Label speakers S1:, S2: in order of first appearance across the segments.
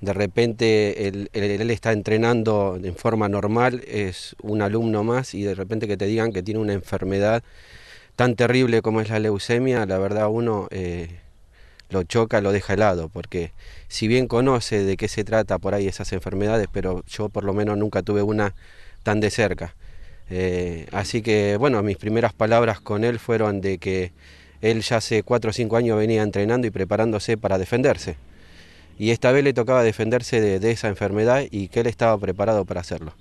S1: de repente él, está entrenando en forma normal, es un alumno más y de repente que te digan que tiene una enfermedad tan terrible como es la leucemia, la verdad uno eh, lo choca, lo deja helado, porque si bien conoce de qué se trata por ahí esas enfermedades, pero yo por lo menos nunca tuve una tan de cerca. Eh, así que bueno, mis primeras palabras con él fueron de que él ya hace 4 o 5 años venía entrenando y preparándose para defenderse y esta vez le tocaba defenderse de, esa enfermedad y que él estaba preparado para hacerlo.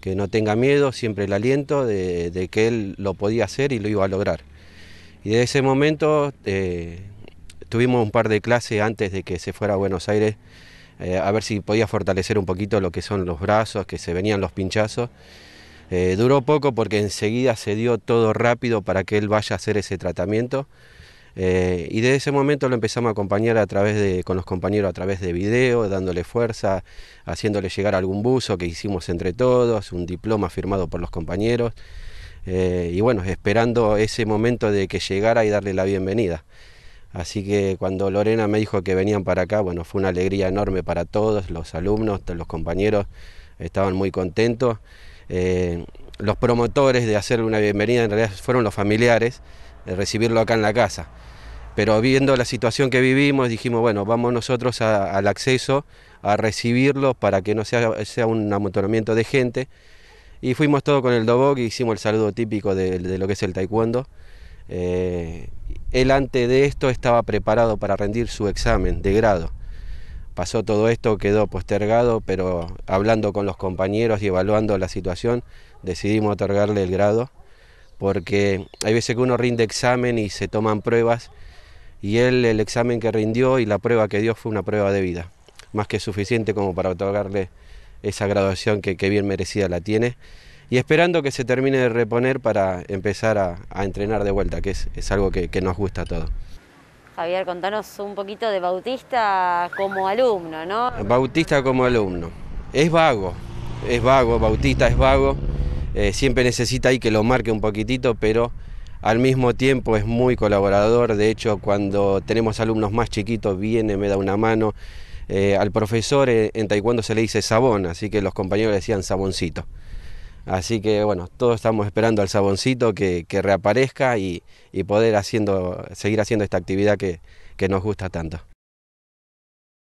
S1: Que no tenga miedo, siempre el aliento de, que él lo podía hacer y lo iba a lograr. Y de ese momento eh, tuvimos un par de clases antes de que se fuera a Buenos Aires, eh, a ver si podía fortalecer un poquito lo que son los brazos, que se venían los pinchazos. Eh, duró poco porque enseguida se dio todo rápido para que él vaya a hacer ese tratamiento. Eh, y desde ese momento lo empezamos a acompañar a través de, con los compañeros a través de video, dándole fuerza, haciéndole llegar algún buzo que hicimos entre todos, un diploma firmado por los compañeros. Eh, y bueno, esperando ese momento de que llegara y darle la bienvenida. Así que cuando Lorena me dijo que venían para acá, bueno, fue una alegría enorme para todos, los alumnos, los compañeros estaban muy contentos. Eh, los promotores de hacerle una bienvenida en realidad fueron los familiares, de recibirlo acá en la casa. Pero viendo la situación que vivimos, dijimos, bueno, vamos nosotros al acceso a recibirlo para que no sea, sea un amontonamiento de gente. Y fuimos todos con el dobok y hicimos el saludo típico de, lo que es el taekwondo. Eh, él antes de esto estaba preparado para rendir su examen de grado pasó todo esto, quedó postergado, pero hablando con los compañeros y evaluando la situación, decidimos otorgarle el grado, porque hay veces que uno rinde examen y se toman pruebas, y él el examen que rindió y la prueba que dio fue una prueba de vida, más que suficiente como para otorgarle esa graduación que, bien merecida la tiene, y esperando que se termine de reponer para empezar a, entrenar de vuelta, que es, algo que, que nos gusta a todos. Javier, contanos un poquito de Bautista como alumno, ¿no? Bautista como alumno. Es vago, es vago, Bautista es vago. Eh, siempre necesita ahí que lo marque un poquitito, pero al mismo tiempo es muy colaborador. De hecho, cuando tenemos alumnos más chiquitos, viene, me da una mano. Eh, al profesor eh, en taekwondo se le dice sabón, así que los compañeros le decían saboncito. Así que bueno, todos estamos esperando al saboncito que, reaparezca y, poder haciendo, seguir haciendo esta actividad que nos gusta tanto.